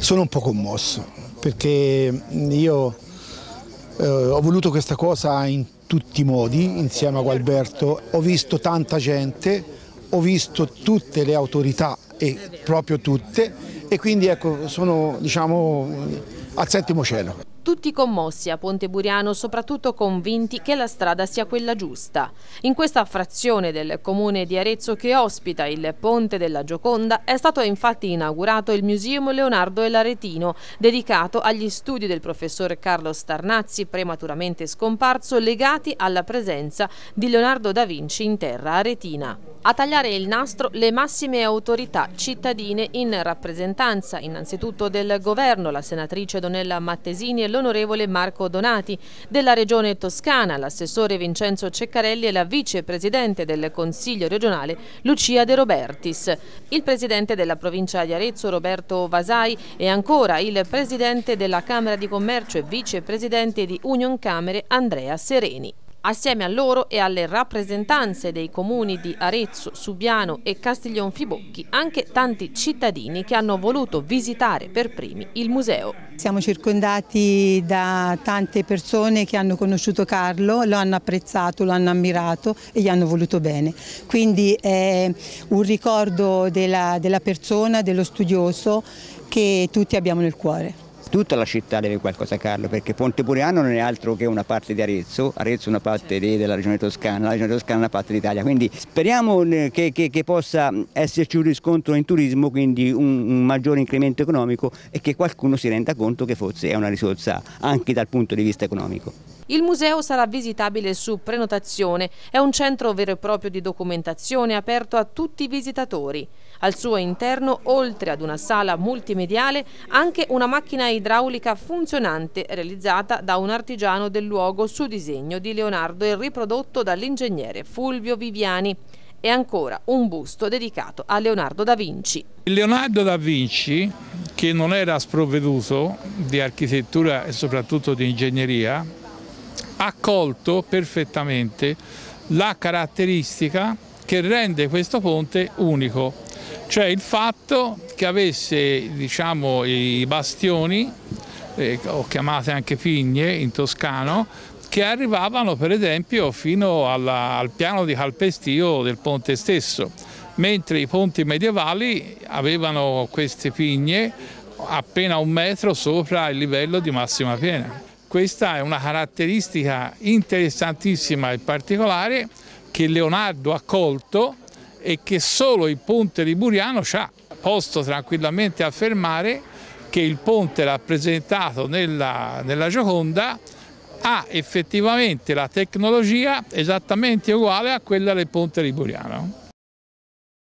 Sono un po' commosso perché io eh, ho voluto questa cosa in tutti i modi insieme a Alberto, ho visto tanta gente, ho visto tutte le autorità e proprio tutte e quindi ecco, sono diciamo, al settimo cielo tutti commossi a Ponte Buriano, soprattutto convinti che la strada sia quella giusta. In questa frazione del comune di Arezzo che ospita il Ponte della Gioconda è stato infatti inaugurato il Museum Leonardo e l'Aretino, dedicato agli studi del professor Carlo Starnazzi, prematuramente scomparso, legati alla presenza di Leonardo da Vinci in terra aretina. A tagliare il nastro le massime autorità cittadine in rappresentanza innanzitutto del governo, la senatrice Donella Mattesini e l'onorevole Marco Donati, della Regione Toscana l'assessore Vincenzo Ceccarelli e la vicepresidente del Consiglio regionale Lucia De Robertis, il presidente della provincia di Arezzo Roberto Vasai e ancora il presidente della Camera di Commercio e vicepresidente di Union Camere Andrea Sereni. Assieme a loro e alle rappresentanze dei comuni di Arezzo, Subiano e Castiglion Fibocchi, anche tanti cittadini che hanno voluto visitare per primi il museo. Siamo circondati da tante persone che hanno conosciuto Carlo, lo hanno apprezzato, lo hanno ammirato e gli hanno voluto bene. Quindi è un ricordo della, della persona, dello studioso che tutti abbiamo nel cuore. Tutta la città deve qualcosa a Carlo perché Ponte Puriano non è altro che una parte di Arezzo, Arezzo è una parte della regione toscana, la regione toscana è una parte d'Italia, quindi speriamo eh, che, che, che, possa esserci un riscontro in turismo, quindi un, un maggiore incremento economico e che qualcuno si renda conto che forse è una risorsa anche dal punto di vista economico. Il museo sarà visitabile su prenotazione, è un centro vero e proprio di documentazione aperto a tutti i visitatori. Al suo interno, oltre ad una sala multimediale, anche una macchina idraulica funzionante realizzata da un artigiano del luogo su disegno di Leonardo e riprodotto dall'ingegnere Fulvio Viviani e ancora un busto dedicato a Leonardo da Vinci. Leonardo da Vinci, che non era sprovveduto di architettura e soprattutto di ingegneria, ha colto perfettamente la caratteristica che rende questo ponte unico, cioè il fatto che avesse diciamo, i bastioni, eh, o chiamate anche pigne in toscano, che arrivavano per esempio fino alla, al piano di calpestio del ponte stesso, mentre i ponti medievali avevano queste pigne appena un metro sopra il livello di massima piena. Questa è una caratteristica interessantissima e particolare che Leonardo ha colto e che solo il ponte Liburiano ha. Posso tranquillamente affermare che il ponte rappresentato nella, nella Gioconda ha effettivamente la tecnologia esattamente uguale a quella del ponte Liburiano.